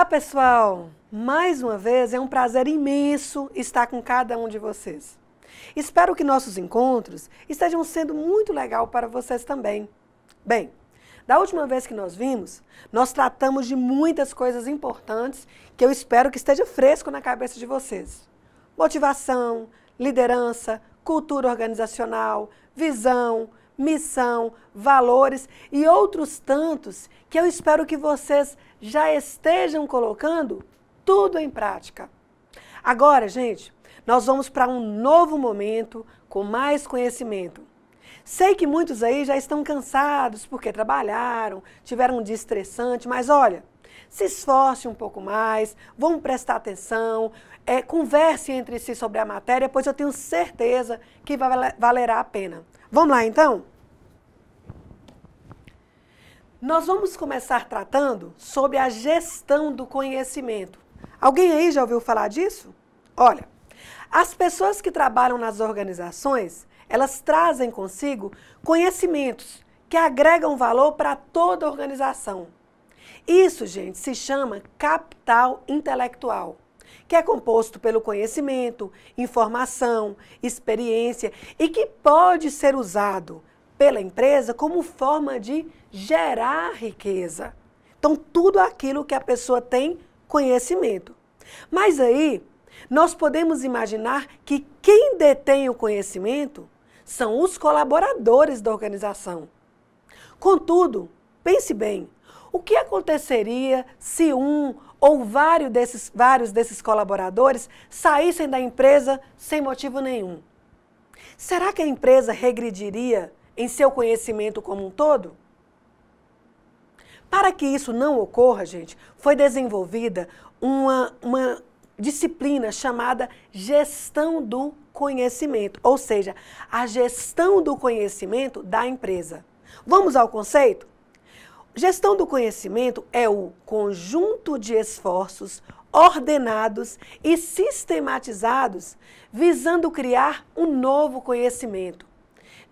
Olá, pessoal! Mais uma vez é um prazer imenso estar com cada um de vocês. Espero que nossos encontros estejam sendo muito legal para vocês também. Bem, da última vez que nós vimos, nós tratamos de muitas coisas importantes que eu espero que esteja fresco na cabeça de vocês. Motivação, liderança, cultura organizacional, visão, missão, valores e outros tantos que eu espero que vocês já estejam colocando tudo em prática. Agora, gente, nós vamos para um novo momento com mais conhecimento. Sei que muitos aí já estão cansados porque trabalharam, tiveram um dia estressante, mas olha, se esforce um pouco mais, vão prestar atenção, é, converse entre si sobre a matéria, pois eu tenho certeza que valerá a pena. Vamos lá então? Nós vamos começar tratando sobre a gestão do conhecimento. Alguém aí já ouviu falar disso? Olha, as pessoas que trabalham nas organizações, elas trazem consigo conhecimentos que agregam valor para toda a organização. Isso, gente, se chama capital intelectual, que é composto pelo conhecimento, informação, experiência e que pode ser usado pela empresa como forma de gerar riqueza. Então, tudo aquilo que a pessoa tem conhecimento. Mas aí, nós podemos imaginar que quem detém o conhecimento são os colaboradores da organização. Contudo, pense bem, o que aconteceria se um ou vários desses, vários desses colaboradores saíssem da empresa sem motivo nenhum? Será que a empresa regrediria em seu conhecimento como um todo? Para que isso não ocorra, gente, foi desenvolvida uma, uma disciplina chamada gestão do conhecimento, ou seja, a gestão do conhecimento da empresa. Vamos ao conceito? Gestão do conhecimento é o conjunto de esforços ordenados e sistematizados visando criar um novo conhecimento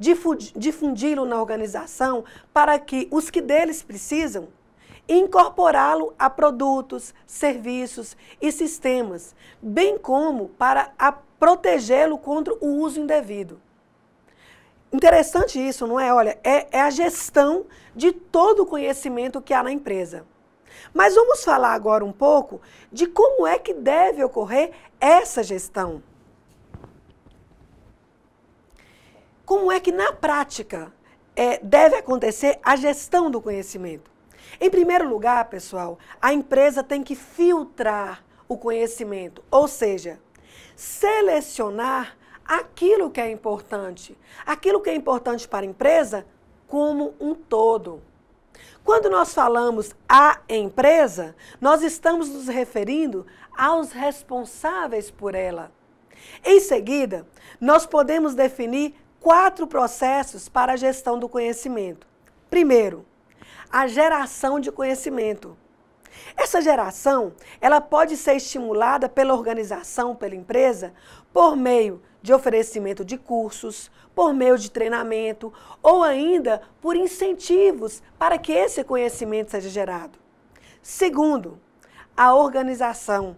difundi-lo na organização para que os que deles precisam incorporá-lo a produtos, serviços e sistemas, bem como para protegê-lo contra o uso indevido. Interessante isso, não é? Olha, é, é, a gestão de todo o conhecimento que há na empresa. Mas vamos falar agora um pouco de como é que deve ocorrer essa gestão. como é que na prática é, deve acontecer a gestão do conhecimento? Em primeiro lugar, pessoal, a empresa tem que filtrar o conhecimento, ou seja, selecionar aquilo que é importante, aquilo que é importante para a empresa como um todo. Quando nós falamos a empresa, nós estamos nos referindo aos responsáveis por ela. Em seguida, nós podemos definir quatro processos para a gestão do conhecimento. Primeiro, a geração de conhecimento. Essa geração, ela pode ser estimulada pela organização, pela empresa, por meio de oferecimento de cursos, por meio de treinamento ou ainda por incentivos para que esse conhecimento seja gerado. Segundo, a organização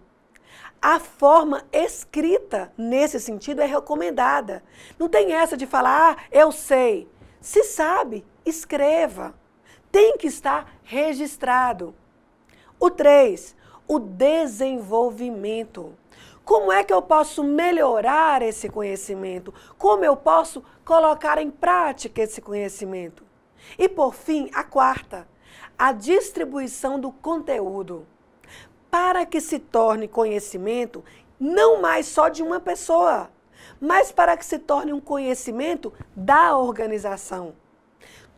a forma escrita, nesse sentido, é recomendada. Não tem essa de falar, ah, eu sei. Se sabe, escreva. Tem que estar registrado. O 3, o desenvolvimento. Como é que eu posso melhorar esse conhecimento? Como eu posso colocar em prática esse conhecimento? E por fim, a quarta, a distribuição do conteúdo para que se torne conhecimento não mais só de uma pessoa, mas para que se torne um conhecimento da organização.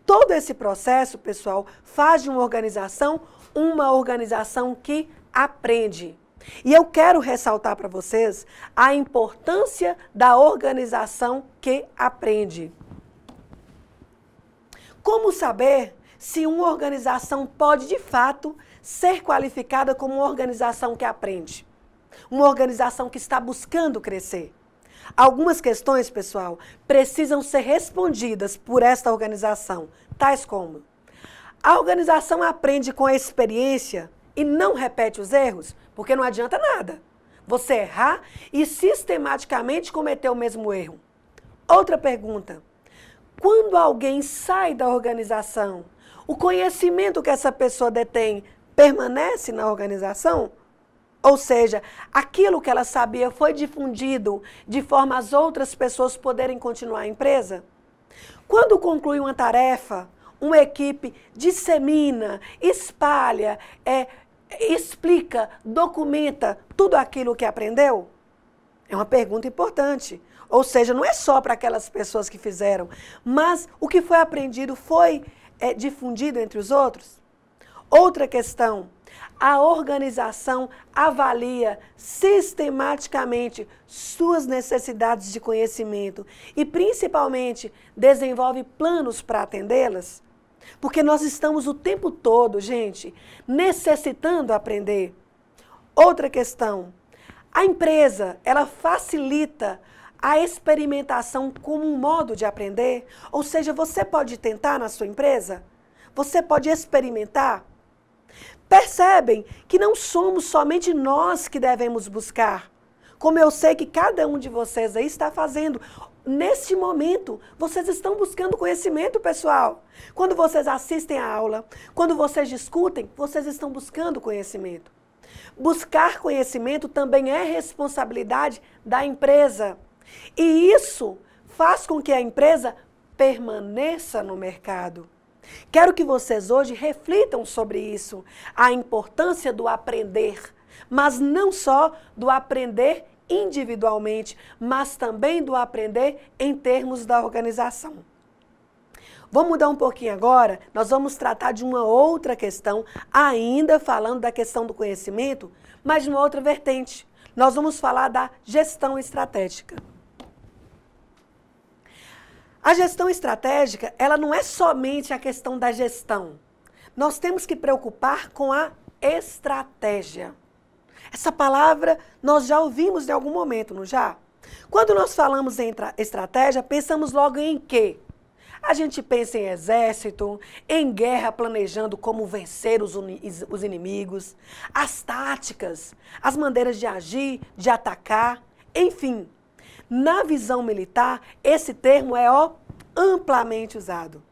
Todo esse processo, pessoal, faz de uma organização uma organização que aprende. E eu quero ressaltar para vocês a importância da organização que aprende. Como saber se uma organização pode de fato ser qualificada como uma organização que aprende, uma organização que está buscando crescer. Algumas questões, pessoal, precisam ser respondidas por esta organização, tais como: a organização aprende com a experiência e não repete os erros, porque não adianta nada você errar e sistematicamente cometer o mesmo erro. Outra pergunta: quando alguém sai da organização, o conhecimento que essa pessoa detém permanece na organização? Ou seja, aquilo que ela sabia foi difundido de forma as outras pessoas poderem continuar a empresa? Quando conclui uma tarefa, uma equipe dissemina, espalha, é, explica, documenta tudo aquilo que aprendeu? É uma pergunta importante. Ou seja, não é só para aquelas pessoas que fizeram, mas o que foi aprendido foi é, difundido entre os outros? Outra questão: a organização avalia sistematicamente suas necessidades de conhecimento e, principalmente, desenvolve planos para atendê-las? Porque nós estamos o tempo todo, gente, necessitando aprender. Outra questão: a empresa ela facilita a experimentação como um modo de aprender, ou seja, você pode tentar na sua empresa, você pode experimentar percebem que não somos somente nós que devemos buscar, como eu sei que cada um de vocês aí está fazendo. Neste momento, vocês estão buscando conhecimento, pessoal. Quando vocês assistem a aula, quando vocês discutem, vocês estão buscando conhecimento. Buscar conhecimento também é responsabilidade da empresa. E isso faz com que a empresa permaneça no mercado. Quero que vocês hoje reflitam sobre isso, a importância do aprender, mas não só do aprender individualmente, mas também do aprender em termos da organização. Vou mudar um pouquinho agora, nós vamos tratar de uma outra questão, ainda falando da questão do conhecimento, mas de uma outra vertente. Nós vamos falar da gestão estratégica. A gestão estratégica, ela não é somente a questão da gestão. Nós temos que preocupar com a estratégia. Essa palavra nós já ouvimos em algum momento, não já? Quando nós falamos em estratégia, pensamos logo em quê? A gente pensa em exército, em guerra planejando como vencer os, os inimigos, as táticas, as maneiras de agir, de atacar, enfim, na visão militar, esse termo é ó, amplamente usado.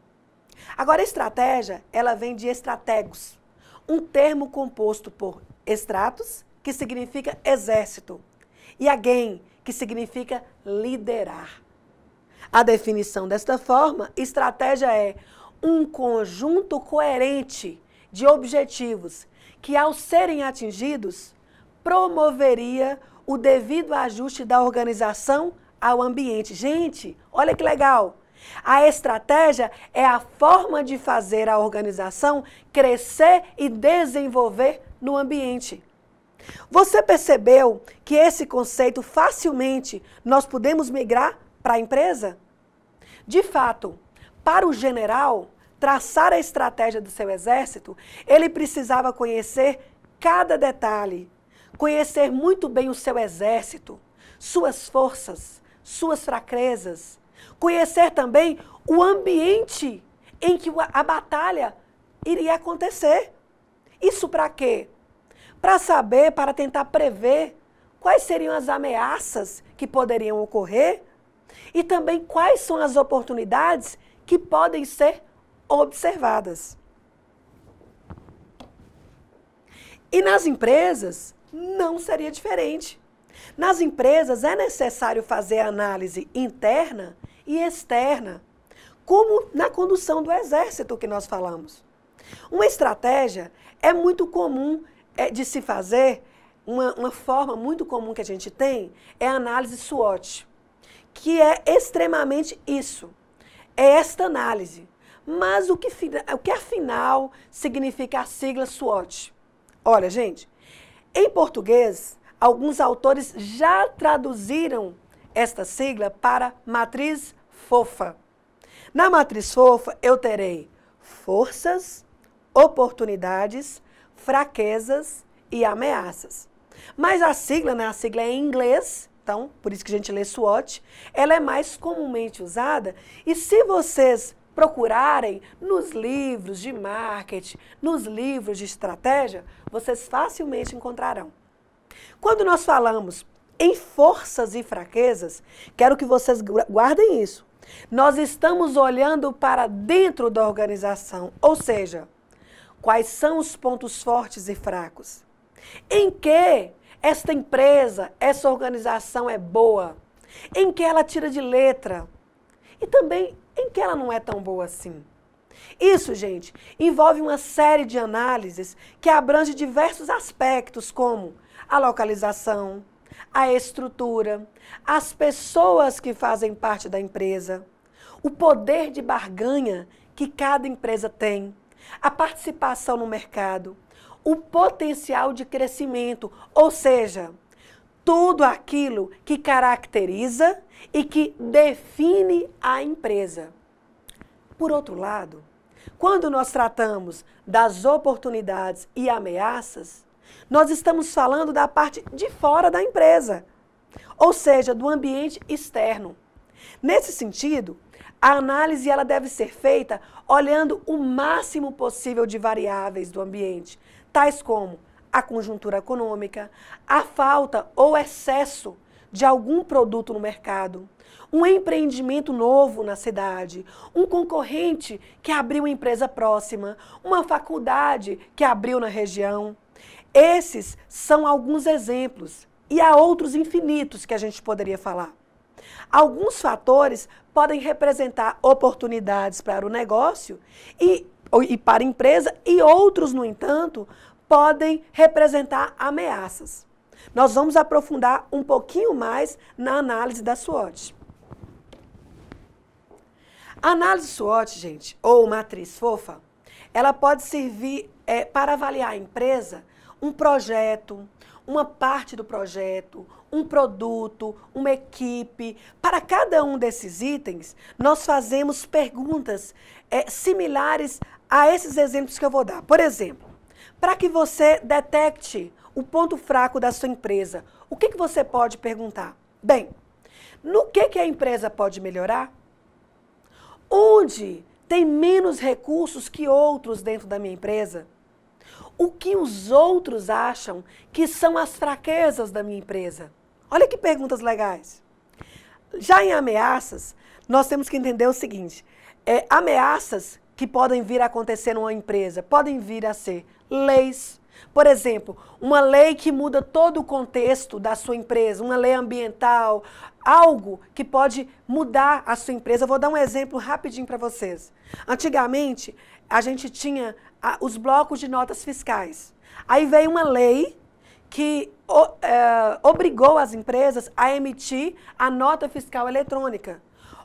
Agora, estratégia, ela vem de estrategos, um termo composto por estratos, que significa exército, e again, que significa liderar. A definição desta forma, estratégia é um conjunto coerente de objetivos que, ao serem atingidos, promoveria o devido ajuste da organização ao ambiente. Gente, olha que legal! A estratégia é a forma de fazer a organização crescer e desenvolver no ambiente. Você percebeu que esse conceito facilmente nós podemos migrar para a empresa? De fato, para o general traçar a estratégia do seu exército, ele precisava conhecer cada detalhe, conhecer muito bem o seu exército, suas forças, suas fraquezas, conhecer também o ambiente em que a batalha iria acontecer. Isso para quê? Para saber, para tentar prever quais seriam as ameaças que poderiam ocorrer e também quais são as oportunidades que podem ser observadas. E nas empresas, não seria diferente. Nas empresas é necessário fazer análise interna e externa, como na condução do exército que nós falamos. Uma estratégia é muito comum é, de se fazer, uma, uma forma muito comum que a gente tem é a análise SWOT, que é extremamente isso, é esta análise. Mas o que, o que afinal significa a sigla SWOT? Olha, gente, em português, alguns autores já traduziram esta sigla para matriz fofa. Na matriz fofa, eu terei forças, oportunidades, fraquezas e ameaças. Mas a sigla, né, a sigla é em inglês, então por isso que a gente lê SWOT, ela é mais comumente usada. E se vocês procurarem nos livros de marketing, nos livros de estratégia, vocês facilmente encontrarão. Quando nós falamos em forças e fraquezas, quero que vocês guardem isso. Nós estamos olhando para dentro da organização, ou seja, quais são os pontos fortes e fracos. Em que esta empresa, essa organização é boa? Em que ela tira de letra? E também em que ela não é tão boa assim. Isso, gente, envolve uma série de análises que abrange diversos aspectos, como a localização, a estrutura, as pessoas que fazem parte da empresa, o poder de barganha que cada empresa tem, a participação no mercado, o potencial de crescimento, ou seja, tudo aquilo que caracteriza e que define a empresa. Por outro lado, quando nós tratamos das oportunidades e ameaças, nós estamos falando da parte de fora da empresa, ou seja, do ambiente externo. Nesse sentido, a análise ela deve ser feita olhando o máximo possível de variáveis do ambiente, tais como a conjuntura econômica, a falta ou excesso de algum produto no mercado, um empreendimento novo na cidade, um concorrente que abriu empresa próxima, uma faculdade que abriu na região. Esses são alguns exemplos e há outros infinitos que a gente poderia falar. Alguns fatores podem representar oportunidades para o negócio e, e para a empresa, e outros, no entanto, podem representar ameaças. Nós vamos aprofundar um pouquinho mais na análise da SWOT. A análise SWOT, gente, ou matriz fofa, ela pode servir é, para avaliar a empresa, um projeto, uma parte do projeto, um produto, uma equipe. Para cada um desses itens, nós fazemos perguntas é, similares a esses exemplos que eu vou dar. Por exemplo, para que você detecte o ponto fraco da sua empresa, o que, que você pode perguntar? Bem, no que, que a empresa pode melhorar? Onde tem menos recursos que outros dentro da minha empresa? O que os outros acham que são as fraquezas da minha empresa? Olha que perguntas legais. Já em ameaças, nós temos que entender o seguinte: é, ameaças que podem vir a acontecer numa empresa? Podem vir a ser leis. Por exemplo, uma lei que muda todo o contexto da sua empresa, uma lei ambiental, algo que pode mudar a sua empresa. Eu vou dar um exemplo rapidinho para vocês. Antigamente, a gente tinha os blocos de notas fiscais. Aí veio uma lei que eh, obrigou as empresas a emitir a nota fiscal eletrônica.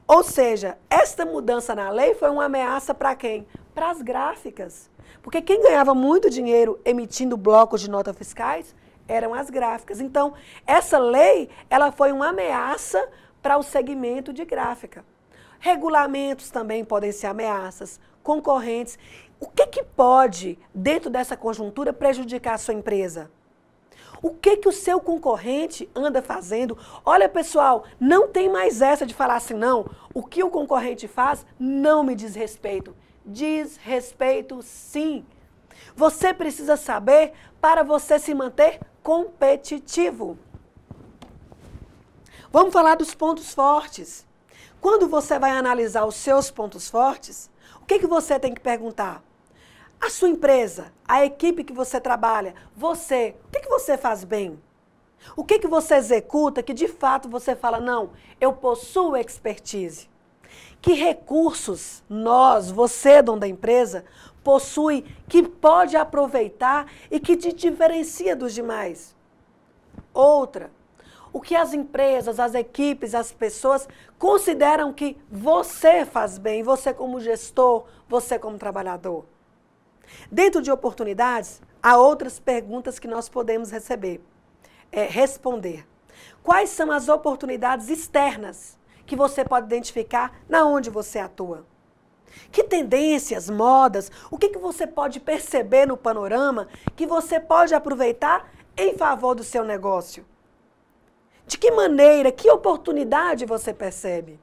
Ou seja, esta mudança na lei foi uma ameaça para quem? Para as gráficas. Porque quem ganhava muito dinheiro emitindo blocos de notas fiscais eram as gráficas. Então, essa lei, ela foi uma ameaça para o segmento de gráfica. Regulamentos também podem ser ameaças, concorrentes. O que, que pode, dentro dessa conjuntura, prejudicar a sua empresa? O que que o seu concorrente anda fazendo? Olha, pessoal, não tem mais essa de falar assim, não. O que o concorrente faz não me diz respeito. Diz respeito sim. Você precisa saber para você se manter competitivo. Vamos falar dos pontos fortes. Quando você vai analisar os seus pontos fortes, o que, que você tem que perguntar? A sua empresa, a equipe que você trabalha, você, o que, que você faz bem? O que, que você executa que de fato você fala, não, eu possuo expertise? Que recursos nós, você, dono da empresa, possui que pode aproveitar e que te diferencia dos demais? Outra, o que as empresas, as equipes, as pessoas consideram que você faz bem, você como gestor, você como trabalhador? Dentro de oportunidades, há outras perguntas que nós podemos receber, é, responder. Quais são as oportunidades externas que você pode identificar na onde você atua? Que tendências, modas, o que, que você pode perceber no panorama que você pode aproveitar em favor do seu negócio? De que maneira, que oportunidade você percebe?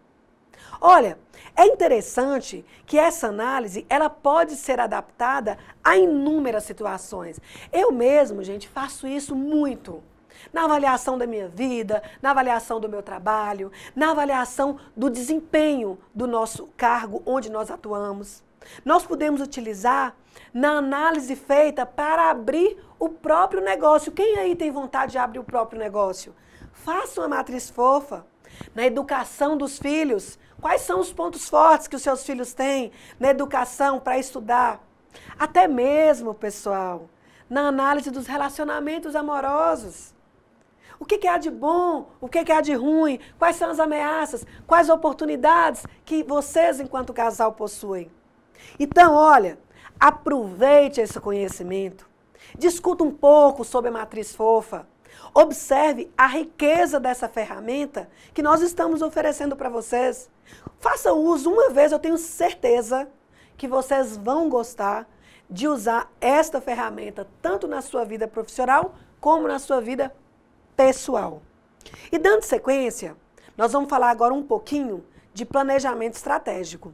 Olha, é interessante que essa análise, ela pode ser adaptada a inúmeras situações. Eu mesmo, gente, faço isso muito. Na avaliação da minha vida, na avaliação do meu trabalho, na avaliação do desempenho do nosso cargo onde nós atuamos. Nós podemos utilizar na análise feita para abrir o próprio negócio. Quem aí tem vontade de abrir o próprio negócio? Faça uma matriz fofa na educação dos filhos. Quais são os pontos fortes que os seus filhos têm na educação para estudar? Até mesmo, pessoal, na análise dos relacionamentos amorosos. O que, que há de bom? O que, que há de ruim? Quais são as ameaças? Quais oportunidades que vocês, enquanto casal, possuem? Então, olha, aproveite esse conhecimento. Discuta um pouco sobre a matriz fofa. Observe a riqueza dessa ferramenta que nós estamos oferecendo para vocês. Faça uso uma vez, eu tenho certeza que vocês vão gostar de usar esta ferramenta tanto na sua vida profissional como na sua vida pessoal. E dando sequência, nós vamos falar agora um pouquinho de planejamento estratégico.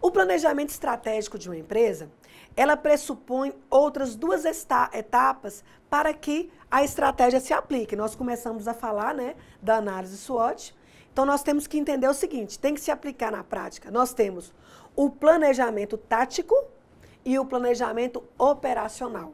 O planejamento estratégico de uma empresa ela pressupõe outras duas etapas para que a estratégia se aplique. Nós começamos a falar né, da análise SWOT. Então, nós temos que entender o seguinte: tem que se aplicar na prática. Nós temos o planejamento tático e o planejamento operacional.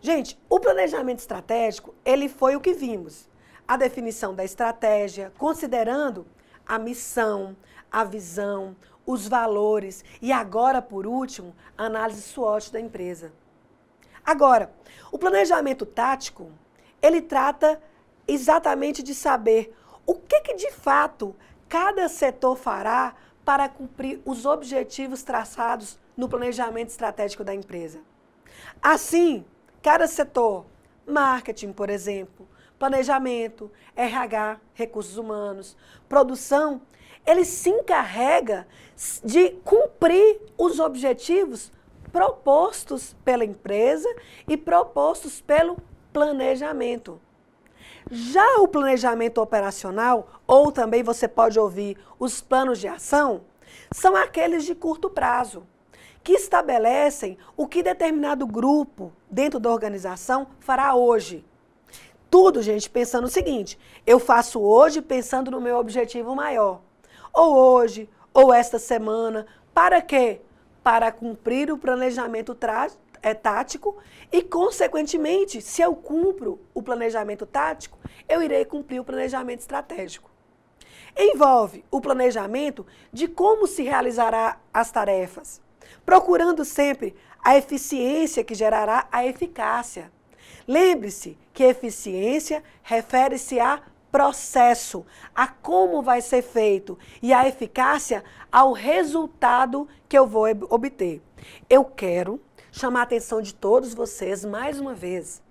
Gente, o planejamento estratégico, ele foi o que vimos. A definição da estratégia, considerando a missão, a visão, os valores e agora, por último, a análise SWOT da empresa. Agora, o planejamento tático, ele trata exatamente de saber o que, que de fato cada setor fará para cumprir os objetivos traçados no planejamento estratégico da empresa. Assim, cada setor, marketing, por exemplo, planejamento, RH, recursos humanos, produção, ele se encarrega de cumprir os objetivos propostos pela empresa e propostos pelo planejamento. Já o planejamento operacional, ou também você pode ouvir os planos de ação, são aqueles de curto prazo, que estabelecem o que determinado grupo dentro da organização fará hoje. Tudo, gente, pensando o seguinte: eu faço hoje pensando no meu objetivo maior ou hoje, ou esta semana. Para quê? Para cumprir o planejamento é, tático e, consequentemente, se eu cumpro o planejamento tático, eu irei cumprir o planejamento estratégico. Envolve o planejamento de como se realizará as tarefas, procurando sempre a eficiência que gerará a eficácia. Lembre-se que eficiência refere-se a processo, a como vai ser feito e a eficácia ao resultado que eu vou obter. Eu quero chamar a atenção de todos vocês mais uma vez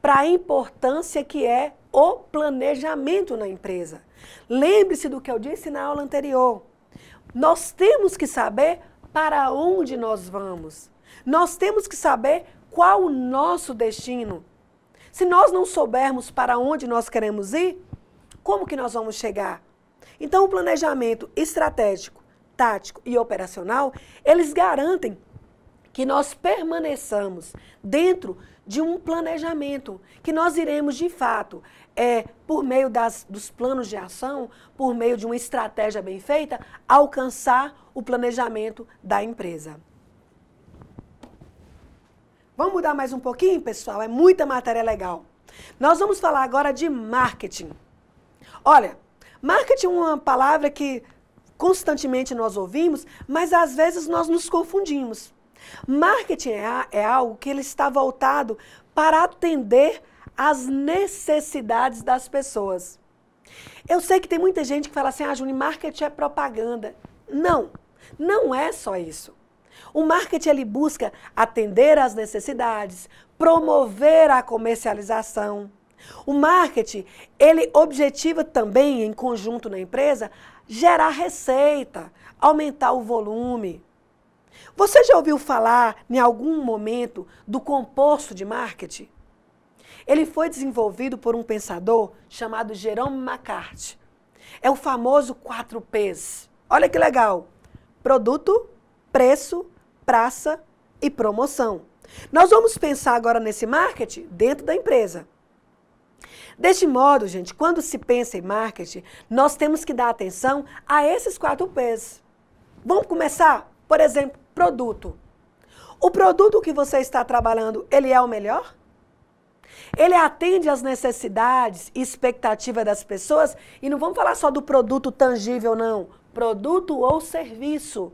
para a importância que é o planejamento na empresa. Lembre-se do que eu disse na aula anterior. Nós temos que saber para onde nós vamos. Nós temos que saber qual o nosso destino. Se nós não soubermos para onde nós queremos ir, como que nós vamos chegar? Então, o planejamento estratégico, tático e operacional, eles garantem que nós permaneçamos dentro de um planejamento, que nós iremos de fato, é, por meio das, dos planos de ação, por meio de uma estratégia bem feita, alcançar o planejamento da empresa. Vamos mudar mais um pouquinho, pessoal? É muita matéria legal. Nós vamos falar agora de marketing. Olha, marketing é uma palavra que constantemente nós ouvimos, mas às vezes nós nos confundimos. Marketing é, é algo que ele está voltado para atender às necessidades das pessoas. Eu sei que tem muita gente que fala assim, ah, Juni, marketing é propaganda. Não, não é só isso. O marketing ele busca atender às necessidades, promover a comercialização, o marketing, ele objetiva também, em conjunto na empresa, gerar receita, aumentar o volume. Você já ouviu falar, em algum momento, do composto de marketing? Ele foi desenvolvido por um pensador chamado Jerome McCarthy. É o famoso 4 P's. Olha que legal! Produto, preço, praça e promoção. Nós vamos pensar agora nesse marketing dentro da empresa. Deste modo, gente, quando se pensa em marketing, nós temos que dar atenção a esses quatro P's. Vamos começar? Por exemplo, produto. O produto que você está trabalhando, ele é o melhor? Ele atende às necessidades e expectativa das pessoas? E não vamos falar só do produto tangível, não. Produto ou serviço.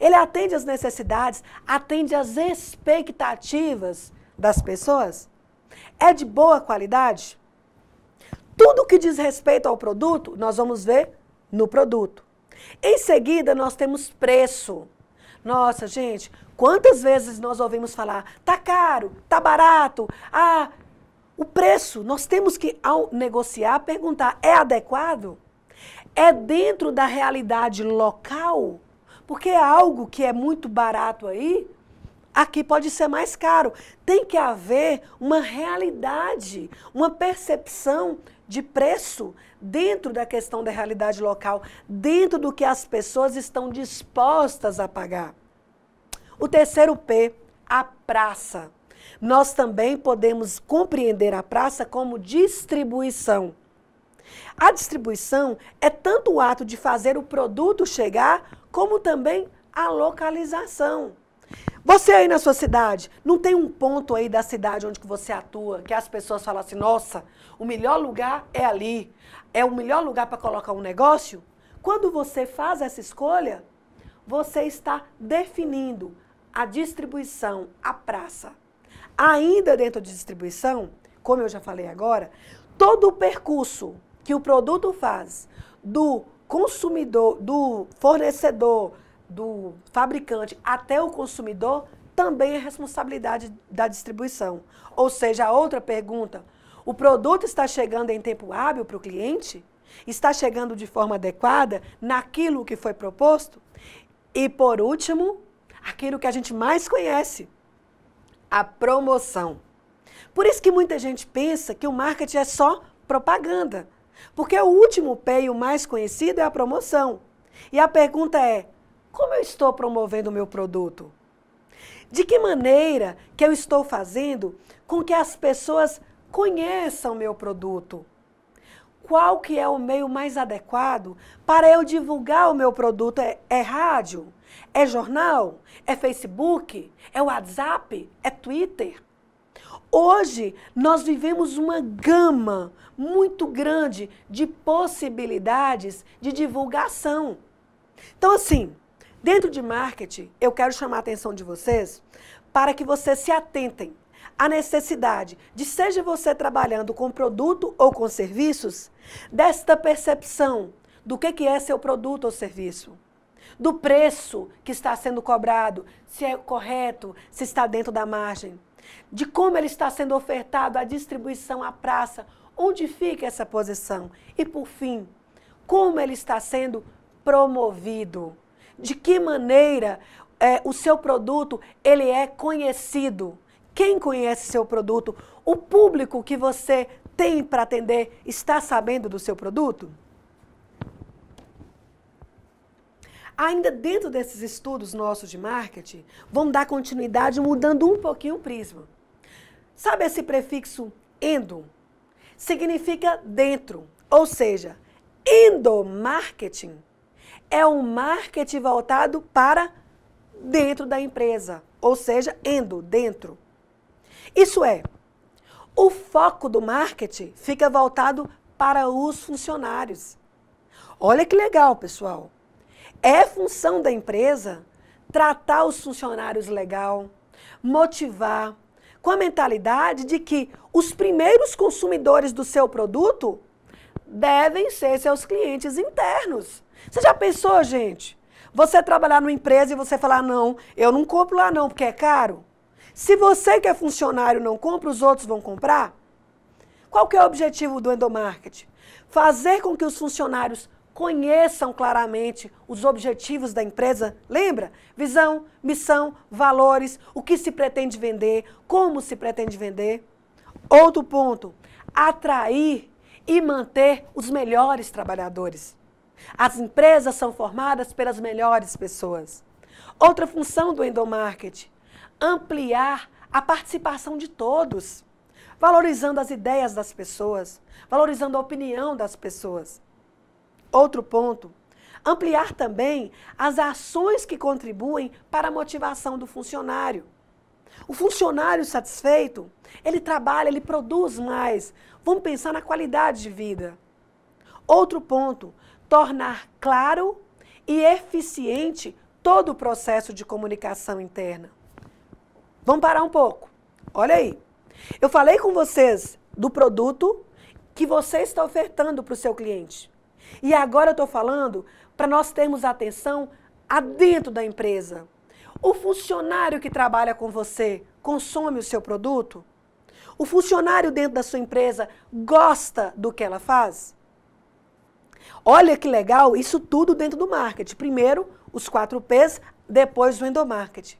Ele atende às necessidades, atende às expectativas das pessoas? É de boa qualidade? Tudo que diz respeito ao produto, nós vamos ver no produto. Em seguida, nós temos preço. Nossa, gente, quantas vezes nós ouvimos falar, tá caro, tá barato, ah, o preço, nós temos que, ao negociar, perguntar, é adequado? É dentro da realidade local? Porque é algo que é muito barato aí, aqui pode ser mais caro. Tem que haver uma realidade, uma percepção de preço dentro da questão da realidade local, dentro do que as pessoas estão dispostas a pagar. O terceiro P, a praça. Nós também podemos compreender a praça como distribuição. A distribuição é tanto o ato de fazer o produto chegar, como também a localização. Você aí na sua cidade, não tem um ponto aí da cidade onde que você atua que as pessoas falam assim: nossa, o melhor lugar é ali, é o melhor lugar para colocar um negócio? Quando você faz essa escolha, você está definindo a distribuição, a praça. Ainda dentro de distribuição, como eu já falei agora, todo o percurso que o produto faz do consumidor, do fornecedor, do fabricante até o consumidor também é responsabilidade da distribuição. Ou seja, a outra pergunta, o produto está chegando em tempo hábil para o cliente? Está chegando de forma adequada naquilo que foi proposto? E por último, aquilo que a gente mais conhece, a promoção. Por isso que muita gente pensa que o marketing é só propaganda, porque o último pé e o mais conhecido é a promoção. E a pergunta é: como eu estou promovendo o meu produto? De que maneira que eu estou fazendo com que as pessoas conheçam meu produto? Qual que é o meio mais adequado para eu divulgar o meu produto? É, é rádio? É jornal? É Facebook? É WhatsApp? É Twitter? Hoje nós vivemos uma gama muito grande de possibilidades de divulgação. Então, assim, Dentro de marketing, eu quero chamar a atenção de vocês para que vocês se atentem à necessidade de, seja você trabalhando com produto ou com serviços, desta percepção do que, que é seu produto ou serviço, do preço que está sendo cobrado, se é correto, se está dentro da margem, de como ele está sendo ofertado, a distribuição, à praça, onde fica essa posição e, por fim, como ele está sendo promovido de que maneira é, o seu produto ele é conhecido. Quem conhece seu produto? O público que você tem para atender está sabendo do seu produto? Ainda dentro desses estudos nossos de marketing, vamos dar continuidade mudando um pouquinho o prisma. Sabe esse prefixo endo? Significa dentro, ou seja, endomarketing é um marketing voltado para dentro da empresa, ou seja, endo, dentro. Isso é, o foco do marketing fica voltado para os funcionários. Olha que legal, pessoal. É função da empresa tratar os funcionários legal, motivar, com a mentalidade de que os primeiros consumidores do seu produto devem ser seus clientes internos. Você já pensou, gente? Você trabalhar numa empresa e você falar, não, eu não compro lá não, porque é caro. Se você que é funcionário não compra, os outros vão comprar? Qual que é o objetivo do endomarketing? Fazer com que os funcionários conheçam claramente os objetivos da empresa, lembra? Visão, missão, valores, o que se pretende vender, como se pretende vender. Outro ponto, atrair e manter os melhores trabalhadores. As empresas são formadas pelas melhores pessoas. Outra função do endomarketing, ampliar a participação de todos, valorizando as ideias das pessoas, valorizando a opinião das pessoas. Outro ponto, ampliar também as ações que contribuem para a motivação do funcionário. O funcionário satisfeito, ele trabalha, ele produz mais. Vamos pensar na qualidade de vida. Outro ponto, tornar claro e eficiente todo o processo de comunicação interna. Vamos parar um pouco. Olha aí. Eu falei com vocês do produto que você está ofertando para o seu cliente. E agora eu estou falando para nós termos atenção a dentro da empresa. O funcionário que trabalha com você consome o seu produto? O funcionário dentro da sua empresa gosta do que ela faz? Olha que legal, isso tudo dentro do marketing. Primeiro, os quatro P's, depois o endomarketing.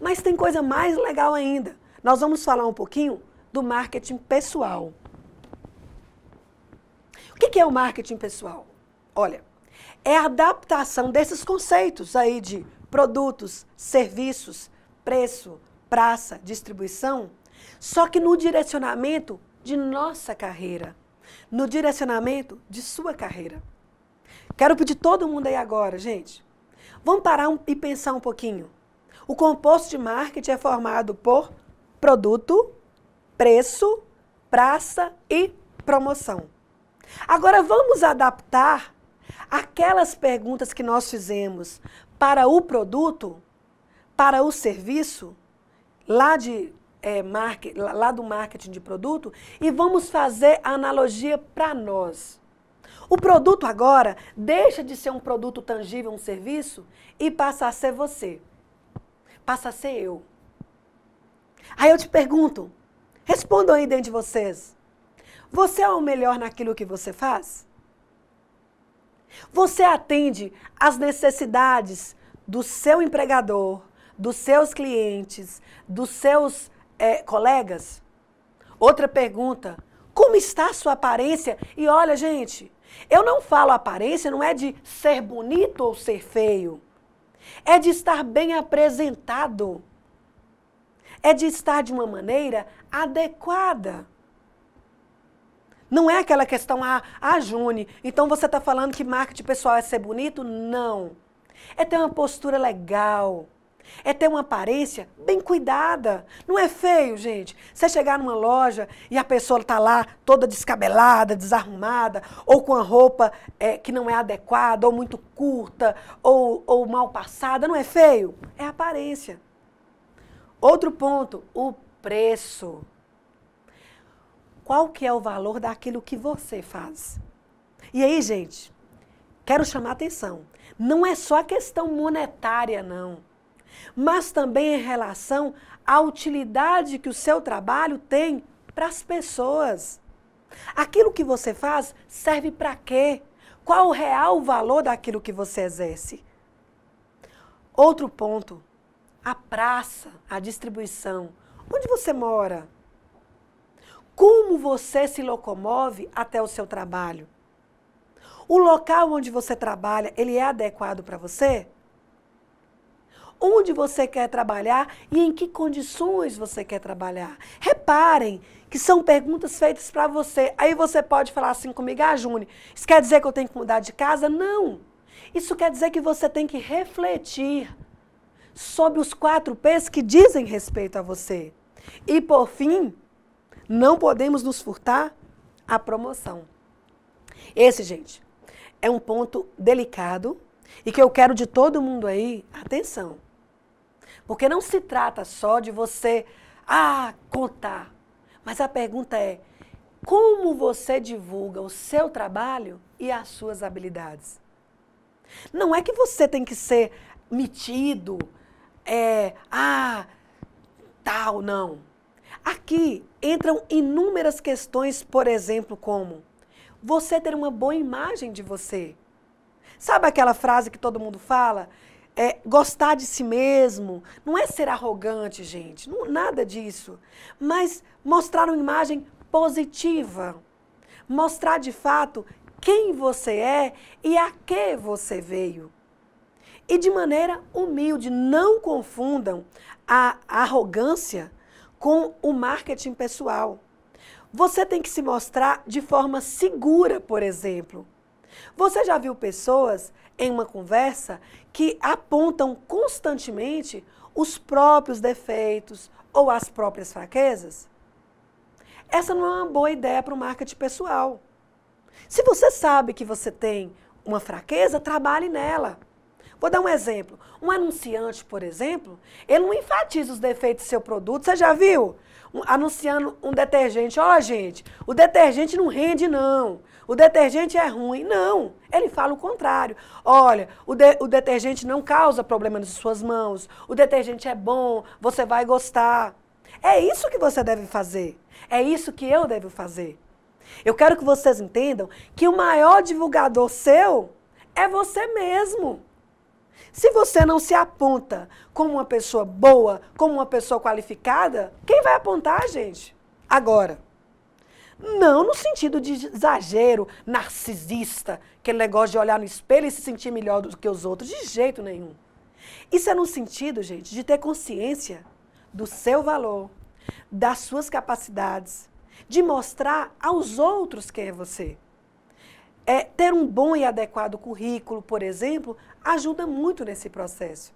Mas tem coisa mais legal ainda. Nós vamos falar um pouquinho do marketing pessoal. O que é o marketing pessoal? Olha, é a adaptação desses conceitos aí de produtos, serviços, preço, praça, distribuição, só que no direcionamento de nossa carreira no direcionamento de sua carreira. Quero pedir todo mundo aí agora, gente. Vamos parar um, e pensar um pouquinho. O composto de marketing é formado por produto, preço, praça e promoção. Agora vamos adaptar aquelas perguntas que nós fizemos para o produto, para o serviço, lá de é, market, lá do marketing de produto e vamos fazer a analogia para nós. O produto agora deixa de ser um produto tangível, um serviço, e passa a ser você. Passa a ser eu. Aí eu te pergunto, respondam aí dentro de vocês. Você é o melhor naquilo que você faz? Você atende às necessidades do seu empregador, dos seus clientes, dos seus é, colegas. Outra pergunta: como está a sua aparência? E olha, gente, eu não falo aparência, não é de ser bonito ou ser feio. É de estar bem apresentado. É de estar de uma maneira adequada. Não é aquela questão, ah, ah June, então você está falando que marketing pessoal é ser bonito? Não. É ter uma postura legal é ter uma aparência bem cuidada. Não é feio, gente. Você chegar numa loja e a pessoa está lá toda descabelada, desarrumada, ou com a roupa é, que não é adequada, ou muito curta, ou, ou mal passada, não é feio? É aparência. Outro ponto, o preço. Qual que é o valor daquilo que você faz? E aí, gente, quero chamar a atenção. Não é só a questão monetária, não mas também em relação à utilidade que o seu trabalho tem para as pessoas. Aquilo que você faz serve para quê? Qual o real valor daquilo que você exerce? Outro ponto, a praça, a distribuição. Onde você mora? Como você se locomove até o seu trabalho? O local onde você trabalha, ele é adequado para você? onde você quer trabalhar e em que condições você quer trabalhar. Reparem que são perguntas feitas para você. Aí você pode falar assim comigo, ah, Juni, isso quer dizer que eu tenho que mudar de casa? Não. Isso quer dizer que você tem que refletir sobre os quatro P's que dizem respeito a você. E por fim, não podemos nos furtar a promoção. Esse, gente, é um ponto delicado e que eu quero de todo mundo aí atenção. Porque não se trata só de você, ah, contar. Mas a pergunta é: como você divulga o seu trabalho e as suas habilidades? Não é que você tem que ser metido, é, ah, tal, não. Aqui entram inúmeras questões, por exemplo, como você ter uma boa imagem de você. Sabe aquela frase que todo mundo fala? é, gostar de si mesmo, não é ser arrogante, gente, não, nada disso. Mas mostrar uma imagem positiva, mostrar de fato quem você é e a que você veio. E de maneira humilde, não confundam a arrogância com o marketing pessoal. Você tem que se mostrar de forma segura, por exemplo. Você já viu pessoas em uma conversa que apontam constantemente os próprios defeitos ou as próprias fraquezas? Essa não é uma boa ideia para o marketing pessoal. Se você sabe que você tem uma fraqueza, trabalhe nela. Vou dar um exemplo. Um anunciante, por exemplo, ele não enfatiza os defeitos do seu produto. Você já viu? um, anunciando um detergente. Ó, oh, gente, o detergente não rende, não. O detergente é ruim. Não, ele fala o contrário. Olha, o, de, o detergente não causa problema nas suas mãos. O detergente é bom, você vai gostar. É isso que você deve fazer. É isso que eu devo fazer. Eu quero que vocês entendam que o maior divulgador seu é você mesmo. Se você não se aponta como uma pessoa boa, como uma pessoa qualificada, quem vai apontar, gente? Agora. Não no sentido de exagero, narcisista, aquele negócio de olhar no espelho e se sentir melhor do que os outros, de jeito nenhum. Isso é no sentido, gente, de ter consciência do seu valor, das suas capacidades, de mostrar aos outros quem é você. É ter um bom e adequado currículo, por exemplo, ajuda muito nesse processo.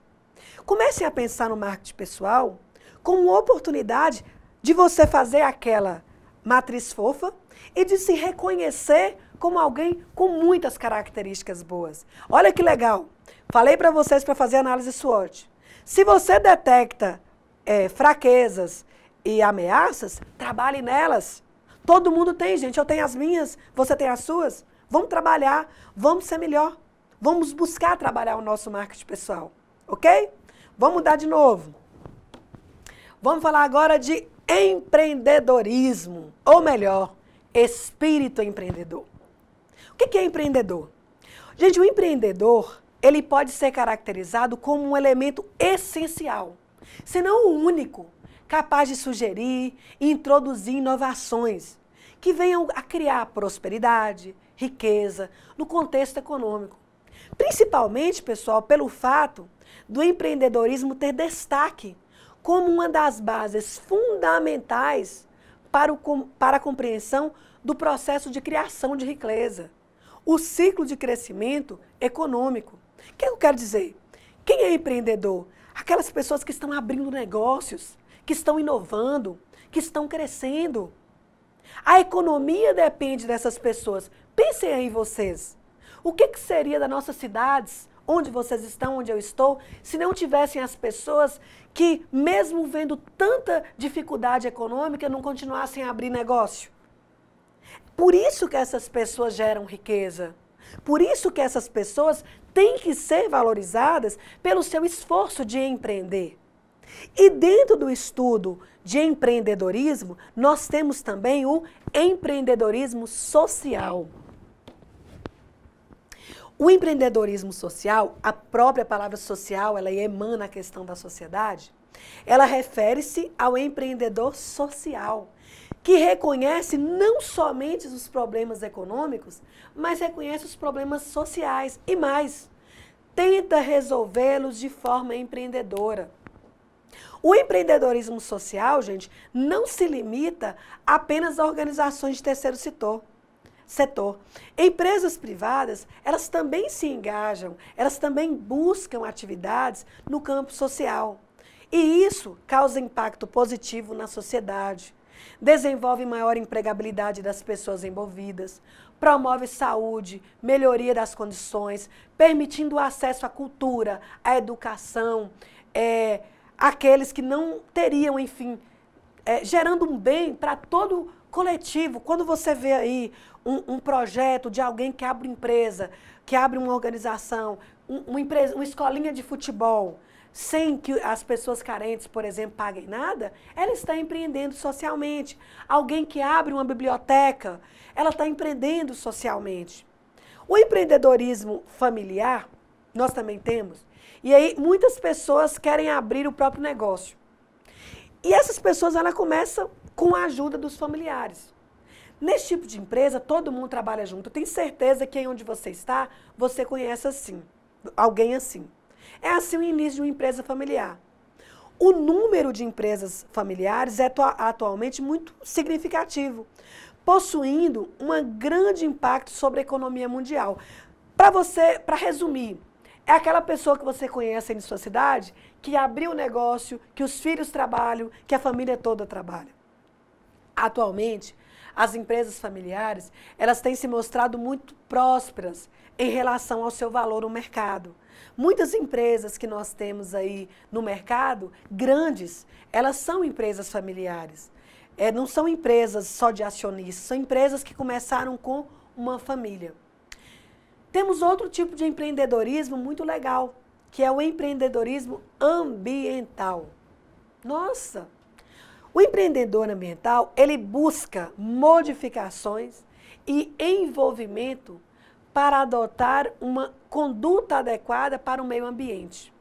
Comece a pensar no marketing pessoal como uma oportunidade de você fazer aquela matriz fofa e de se reconhecer como alguém com muitas características boas. Olha que legal. Falei para vocês para fazer análise SWOT. Se você detecta é, fraquezas e ameaças, trabalhe nelas. Todo mundo tem, gente. Eu tenho as minhas, você tem as suas. Vamos trabalhar, vamos ser melhor. Vamos buscar trabalhar o nosso marketing pessoal, ok? Vamos mudar de novo. Vamos falar agora de empreendedorismo, ou melhor, espírito empreendedor. O que é empreendedor? Gente, o empreendedor, ele pode ser caracterizado como um elemento essencial, se não o único, capaz de sugerir e introduzir inovações que venham a criar prosperidade, riqueza no contexto econômico. Principalmente, pessoal, pelo fato do empreendedorismo ter destaque como uma das bases fundamentais para, o, para a compreensão do processo de criação de riqueza, o ciclo de crescimento econômico. O que eu quero dizer? Quem é empreendedor? Aquelas pessoas que estão abrindo negócios, que estão inovando, que estão crescendo. A economia depende dessas pessoas. Pensem aí vocês. O que, que seria das nossas cidades, onde vocês estão, onde eu estou, se não tivessem as pessoas que, mesmo vendo tanta dificuldade econômica, não continuassem a abrir negócio? Por isso que essas pessoas geram riqueza. Por isso que essas pessoas têm que ser valorizadas pelo seu esforço de empreender. E dentro do estudo de empreendedorismo, nós temos também o empreendedorismo social. O empreendedorismo social, a própria palavra social, ela emana a questão da sociedade, ela refere-se ao empreendedor social, que reconhece não somente os problemas econômicos, mas reconhece os problemas sociais e mais, tenta resolvê-los de forma empreendedora. O empreendedorismo social, gente, não se limita apenas a organizações de terceiro setor setor. Empresas privadas, elas também se engajam, elas também buscam atividades no campo social. E isso causa impacto positivo na sociedade, desenvolve maior empregabilidade das pessoas envolvidas, promove saúde, melhoria das condições, permitindo o acesso à cultura, à educação, é, àqueles que não teriam, enfim, é, gerando um bem para todo coletivo. Quando você vê aí um, um projeto de alguém que abre empresa, que abre uma organização, um, uma, empresa, uma escolinha de futebol, sem que as pessoas carentes, por exemplo, paguem nada, ela está empreendendo socialmente. Alguém que abre uma biblioteca, ela está empreendendo socialmente. O empreendedorismo familiar, nós também temos. E aí, muitas pessoas querem abrir o próprio negócio. E essas pessoas, ela começa com a ajuda dos familiares. Nesse tipo de empresa, todo mundo trabalha junto. Eu tenho certeza que em onde você está, você conhece assim, alguém assim. É assim o início de uma empresa familiar. O número de empresas familiares é atualmente muito significativo, possuindo um grande impacto sobre a economia mundial. Para você, para resumir, é aquela pessoa que você conhece em sua cidade que abriu o negócio, que os filhos trabalham, que a família toda trabalha. Atualmente, as empresas familiares, elas têm se mostrado muito prósperas em relação ao seu valor no mercado. Muitas empresas que nós temos aí no mercado, grandes, elas são empresas familiares. É, não são empresas só de acionistas, são empresas que começaram com uma família. Temos outro tipo de empreendedorismo muito legal, que é o empreendedorismo ambiental. Nossa, o empreendedor ambiental, ele busca modificações e envolvimento para adotar uma conduta adequada para o meio ambiente.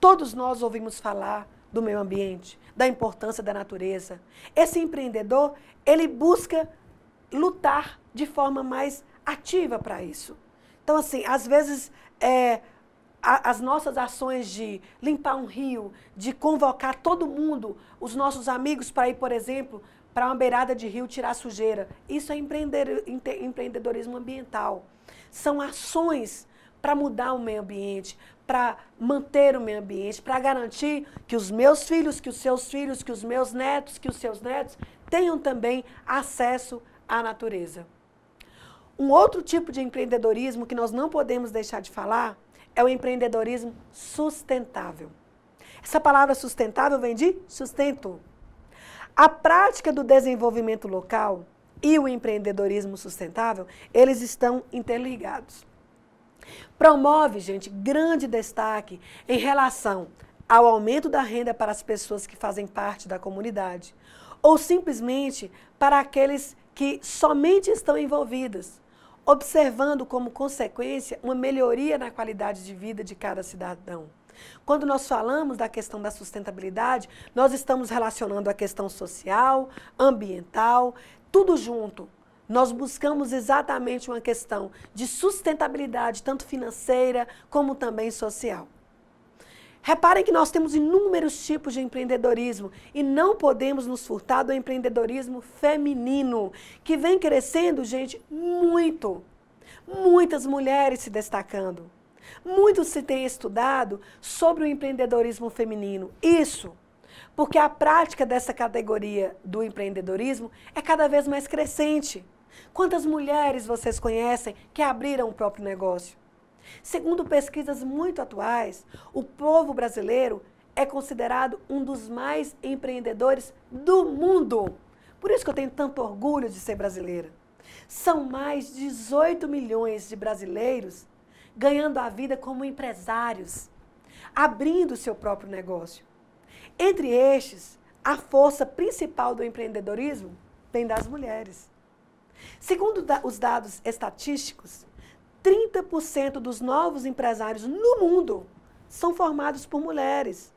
Todos nós ouvimos falar do meio ambiente, da importância da natureza. Esse empreendedor, ele busca lutar de forma mais ativa para isso. Então, assim, às vezes é, a, as nossas ações de limpar um rio, de convocar todo mundo, os nossos amigos para ir, por exemplo, para uma beirada de rio tirar sujeira. Isso é empreender, empreendedorismo ambiental. São ações para mudar o meio ambiente, para manter o meio ambiente, para garantir que os meus filhos, que os seus filhos, que os meus netos, que os seus netos tenham também acesso à natureza. Um outro tipo de empreendedorismo que nós não podemos deixar de falar é o empreendedorismo sustentável. Essa palavra sustentável vem de sustento. A prática do desenvolvimento local e o empreendedorismo sustentável, eles estão interligados. Promove, gente, grande destaque em relação ao aumento da renda para as pessoas que fazem parte da comunidade, ou simplesmente para aqueles que somente estão envolvidas, observando como consequência uma melhoria na qualidade de vida de cada cidadão. Quando nós falamos da questão da sustentabilidade, nós estamos relacionando a questão social, ambiental, tudo junto. Nós buscamos exatamente uma questão de sustentabilidade, tanto financeira como também social. Reparem que nós temos inúmeros tipos de empreendedorismo e não podemos nos furtar do empreendedorismo feminino, que vem crescendo, gente, muito. Muitas mulheres se destacando. Muito se tem estudado sobre o empreendedorismo feminino. Isso porque a prática dessa categoria do empreendedorismo é cada vez mais crescente. Quantas mulheres vocês conhecem que abriram o próprio negócio? Segundo pesquisas muito atuais, o povo brasileiro é considerado um dos mais empreendedores do mundo. Por isso que eu tenho tanto orgulho de ser brasileira. São mais 18 milhões de brasileiros ganhando a vida como empresários, abrindo o seu próprio negócio. Entre estes, a força principal do empreendedorismo vem das mulheres. Segundo os dados estatísticos, 30% dos novos empresários no mundo são formados por mulheres,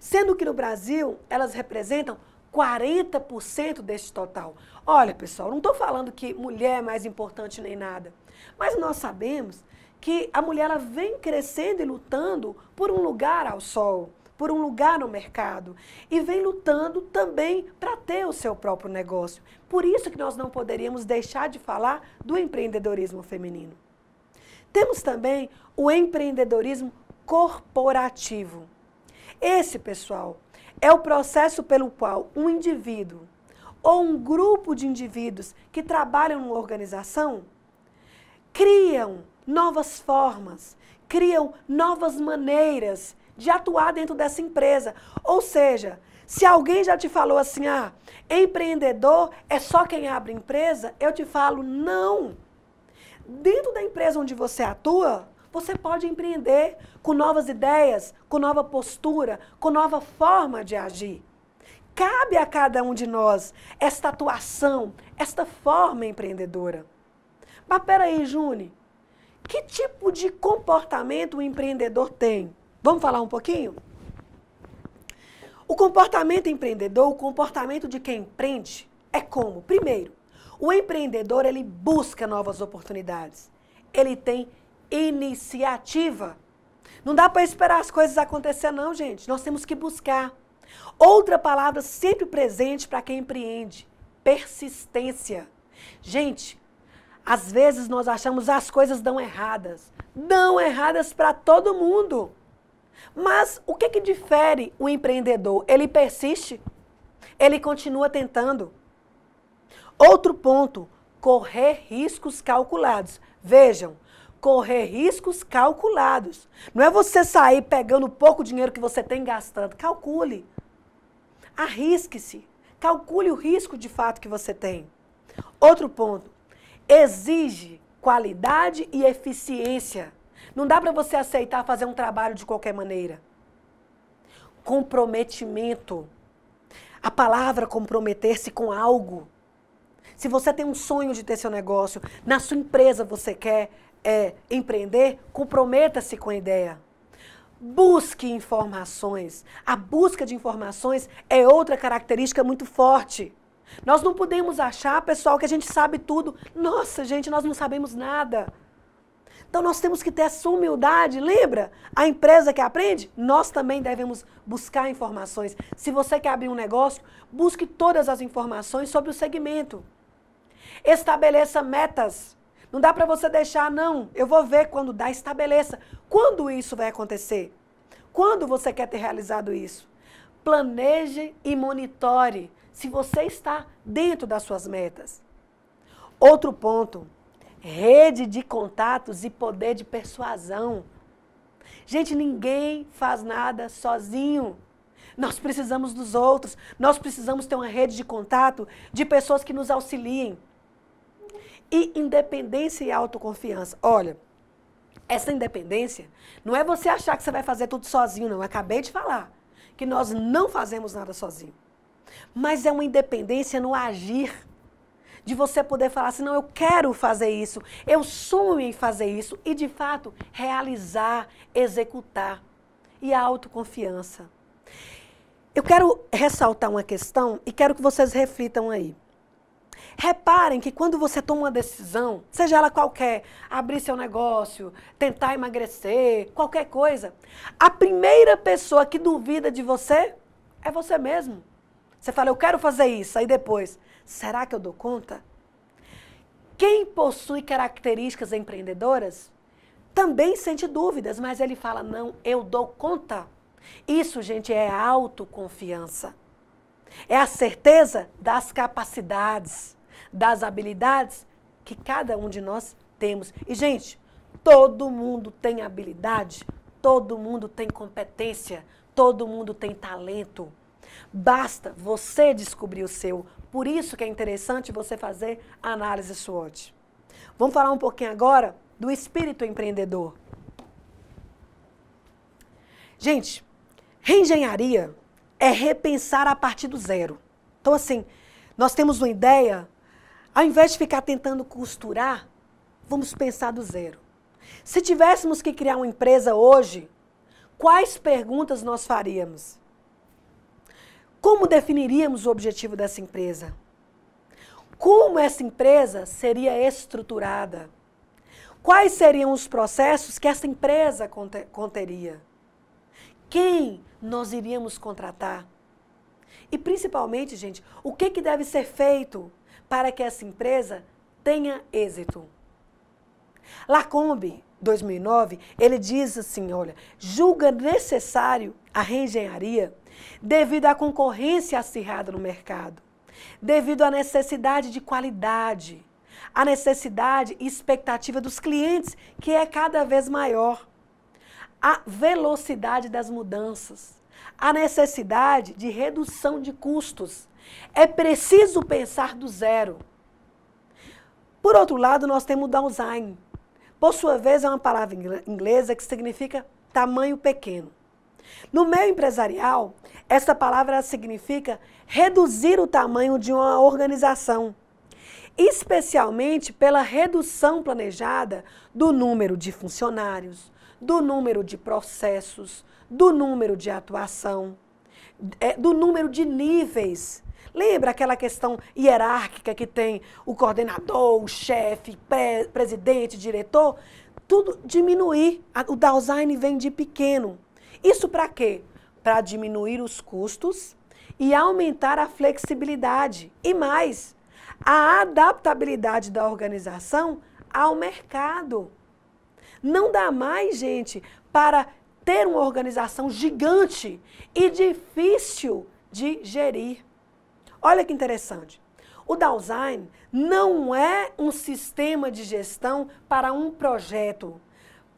sendo que no Brasil elas representam 40% deste total. Olha, pessoal, não estou falando que mulher é mais importante nem nada, mas nós sabemos que a mulher ela vem crescendo e lutando por um lugar ao sol, por um lugar no mercado e vem lutando também para ter o seu próprio negócio. Por isso que nós não poderíamos deixar de falar do empreendedorismo feminino. Temos também o empreendedorismo corporativo. Esse, pessoal, é o processo pelo qual um indivíduo ou um grupo de indivíduos que trabalham numa organização criam novas formas, criam novas maneiras de atuar dentro dessa empresa. Ou seja, se alguém já te falou assim, ah, empreendedor é só quem abre empresa, eu te falo, não dentro da empresa onde você atua, você pode empreender com novas ideias, com nova postura, com nova forma de agir. Cabe a cada um de nós esta atuação, esta forma empreendedora. Mas peraí, June, que tipo de comportamento o empreendedor tem? Vamos falar um pouquinho? O comportamento empreendedor, o comportamento de quem empreende, é como? Primeiro, o empreendedor, ele busca novas oportunidades. Ele tem iniciativa. Não dá para esperar as coisas acontecer não, gente. Nós temos que buscar. Outra palavra sempre presente para quem empreende, persistência. Gente, às vezes nós achamos as coisas dão erradas. Dão erradas para todo mundo. Mas o que, que difere o empreendedor? Ele persiste, ele continua tentando. Outro ponto, correr riscos calculados. Vejam, correr riscos calculados. Não é você sair pegando o pouco dinheiro que você tem gastando. Calcule. Arrisque-se. Calcule o risco de fato que você tem. Outro ponto, exige qualidade e eficiência. Não dá para você aceitar fazer um trabalho de qualquer maneira. Comprometimento. A palavra comprometer-se com algo se você tem um sonho de ter seu negócio, na sua empresa você quer é, empreender, comprometa-se com a ideia. Busque informações. A busca de informações é outra característica muito forte. Nós não podemos achar, pessoal, que a gente sabe tudo. Nossa, gente, nós não sabemos nada. Então nós temos que ter essa humildade, lembra? A empresa que aprende, nós também devemos buscar informações. Se você quer abrir um negócio, busque todas as informações sobre o segmento. Estabeleça metas. Não dá para você deixar, não. Eu vou ver quando dá, estabeleça. Quando isso vai acontecer? Quando você quer ter realizado isso? Planeje e monitore se você está dentro das suas metas. Outro ponto: rede de contatos e poder de persuasão. Gente, ninguém faz nada sozinho. Nós precisamos dos outros, nós precisamos ter uma rede de contato de pessoas que nos auxiliem. E independência e autoconfiança. Olha, essa independência não é você achar que você vai fazer tudo sozinho, não. Eu acabei de falar que nós não fazemos nada sozinho. Mas é uma independência no agir de você poder falar assim, não, eu quero fazer isso, eu sonho em fazer isso, e de fato realizar, executar. E a autoconfiança. Eu quero ressaltar uma questão e quero que vocês reflitam aí. Reparem que quando você toma uma decisão, seja ela qualquer, abrir seu negócio, tentar emagrecer, qualquer coisa, a primeira pessoa que duvida de você é você mesmo. Você fala, eu quero fazer isso, aí depois, será que eu dou conta? Quem possui características empreendedoras também sente dúvidas, mas ele fala, não, eu dou conta. Isso, gente, é autoconfiança. É a certeza das capacidades das habilidades que cada um de nós temos. E, gente, todo mundo tem habilidade, todo mundo tem competência, todo mundo tem talento. Basta você descobrir o seu. Por isso que é interessante você fazer a análise SWOT. Vamos falar um pouquinho agora do espírito empreendedor. Gente, reengenharia é repensar a partir do zero. Então, assim, nós temos uma ideia ao invés de ficar tentando costurar, vamos pensar do zero. Se tivéssemos que criar uma empresa hoje, quais perguntas nós faríamos? Como definiríamos o objetivo dessa empresa? Como essa empresa seria estruturada? Quais seriam os processos que essa empresa conteria? Quem nós iríamos contratar? E principalmente, gente, o que, que deve ser feito para que essa empresa tenha êxito. Lacombe, 2009, ele diz assim, olha, julga necessário a reengenharia devido à concorrência acirrada no mercado, devido à necessidade de qualidade, à necessidade e expectativa dos clientes, que é cada vez maior, à velocidade das mudanças, à necessidade de redução de custos, é preciso pensar do zero. Por outro lado, nós temos Downside. Por sua vez, é uma palavra inglesa que significa tamanho pequeno. No meio empresarial, essa palavra significa reduzir o tamanho de uma organização, especialmente pela redução planejada do número de funcionários, do número de processos, do número de atuação, é, do número de níveis Lembra aquela questão hierárquica que tem o coordenador, o chefe, pre presidente, diretor? Tudo diminuir. O Dasein vem de pequeno. Isso para quê? Para diminuir os custos e aumentar a flexibilidade. E mais, a adaptabilidade da organização ao mercado. Não dá mais, gente, para ter uma organização gigante e difícil de gerir. Olha que interessante. O Dasein não é um sistema de gestão para um projeto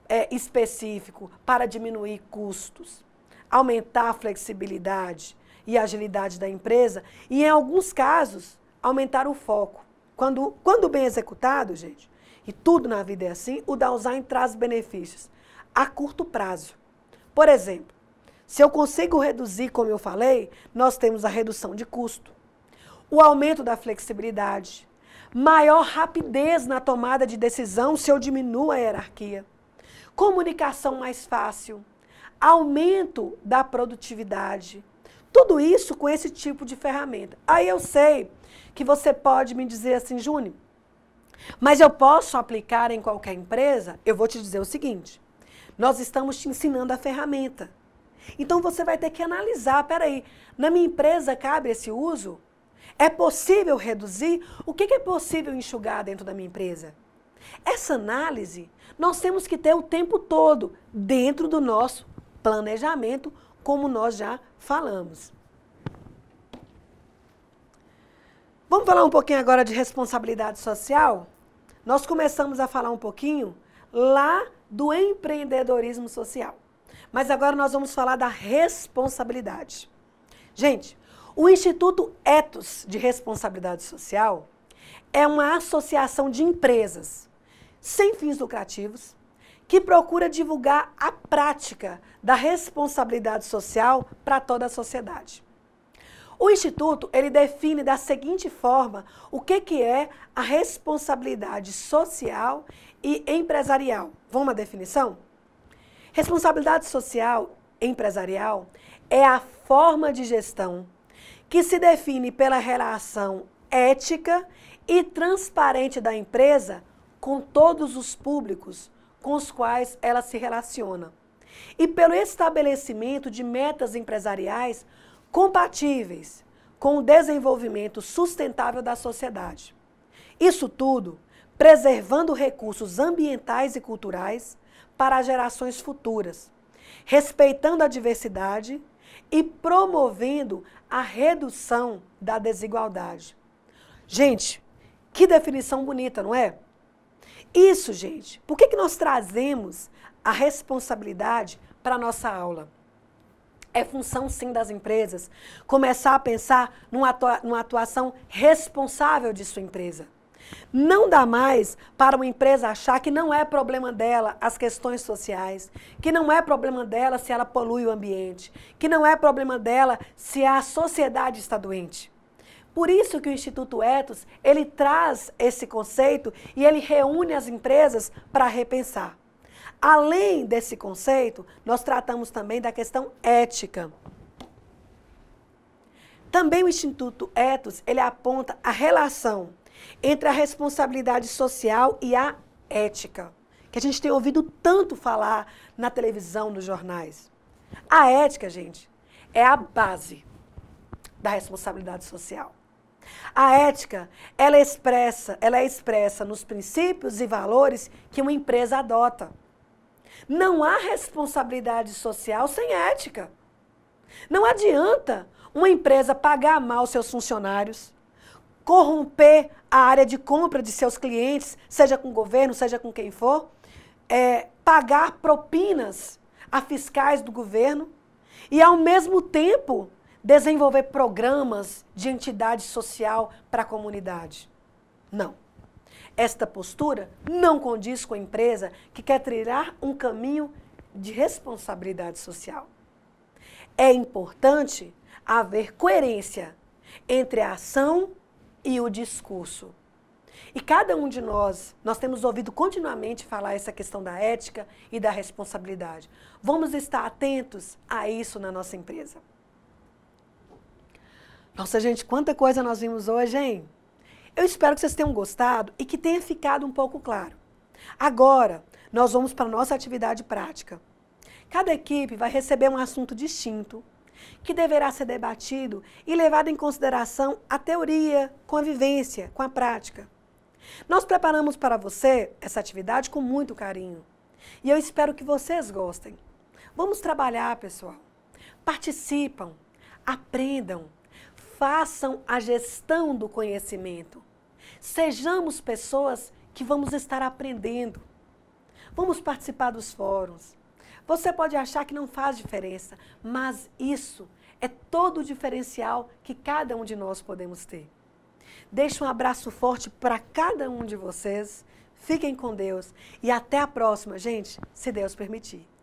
é, específico, para diminuir custos, aumentar a flexibilidade e agilidade da empresa e, em alguns casos, aumentar o foco. Quando, quando bem executado, gente, e tudo na vida é assim, o Dasein traz benefícios a curto prazo. Por exemplo, se eu consigo reduzir, como eu falei, nós temos a redução de custo o aumento da flexibilidade, maior rapidez na tomada de decisão se eu diminuo a hierarquia, comunicação mais fácil, aumento da produtividade. Tudo isso com esse tipo de ferramenta. Aí eu sei que você pode me dizer assim, Juni, mas eu posso aplicar em qualquer empresa? Eu vou te dizer o seguinte: nós estamos te ensinando a ferramenta. Então você vai ter que analisar, peraí, na minha empresa cabe esse uso? É possível reduzir? O que, é possível enxugar dentro da minha empresa? Essa análise nós temos que ter o tempo todo dentro do nosso planejamento, como nós já falamos. Vamos falar um pouquinho agora de responsabilidade social? Nós começamos a falar um pouquinho lá do empreendedorismo social. Mas agora nós vamos falar da responsabilidade. Gente, o Instituto Etos de Responsabilidade Social é uma associação de empresas sem fins lucrativos que procura divulgar a prática da responsabilidade social para toda a sociedade. O Instituto ele define da seguinte forma o que, que é a responsabilidade social e empresarial. Vamos uma definição? Responsabilidade social empresarial é a forma de gestão que se define pela relação ética e transparente da empresa com todos os públicos com os quais ela se relaciona, e pelo estabelecimento de metas empresariais compatíveis com o desenvolvimento sustentável da sociedade. Isso tudo preservando recursos ambientais e culturais para gerações futuras, respeitando a diversidade e promovendo a redução da desigualdade. Gente, que definição bonita, não é? Isso, gente, por que, que nós trazemos a responsabilidade para a nossa aula? É função, sim, das empresas começar a pensar numa, numa atuação responsável de sua empresa. Não dá mais para uma empresa achar que não é problema dela as questões sociais, que não é problema dela se ela polui o ambiente, que não é problema dela se a sociedade está doente. Por isso que o Instituto Etos, ele traz esse conceito e ele reúne as empresas para repensar. Além desse conceito, nós tratamos também da questão ética. Também o Instituto Etos, ele aponta a relação entre a responsabilidade social e a ética, que a gente tem ouvido tanto falar na televisão, nos jornais. A ética, gente, é a base da responsabilidade social. A ética, ela é expressa, ela é expressa nos princípios e valores que uma empresa adota. Não há responsabilidade social sem ética. Não adianta uma empresa pagar mal seus funcionários, corromper a área de compra de seus clientes, seja com o governo, seja com quem for, é, pagar propinas a fiscais do governo e, ao mesmo tempo, desenvolver programas de entidade social para a comunidade. Não. Esta postura não condiz com a empresa que quer trilhar um caminho de responsabilidade social. É importante haver coerência entre a ação e o discurso. E cada um de nós, nós temos ouvido continuamente falar essa questão da ética e da responsabilidade. Vamos estar atentos a isso na nossa empresa. Nossa, gente, quanta coisa nós vimos hoje, hein? Eu espero que vocês tenham gostado e que tenha ficado um pouco claro. Agora, nós vamos para a nossa atividade prática. Cada equipe vai receber um assunto distinto que deverá ser debatido e levado em consideração a teoria com a vivência, com a prática. Nós preparamos para você essa atividade com muito carinho e eu espero que vocês gostem. Vamos trabalhar, pessoal. Participam, aprendam, façam a gestão do conhecimento. Sejamos pessoas que vamos estar aprendendo. Vamos participar dos fóruns, você pode achar que não faz diferença, mas isso é todo o diferencial que cada um de nós podemos ter. Deixo um abraço forte para cada um de vocês. Fiquem com Deus e até a próxima, gente, se Deus permitir.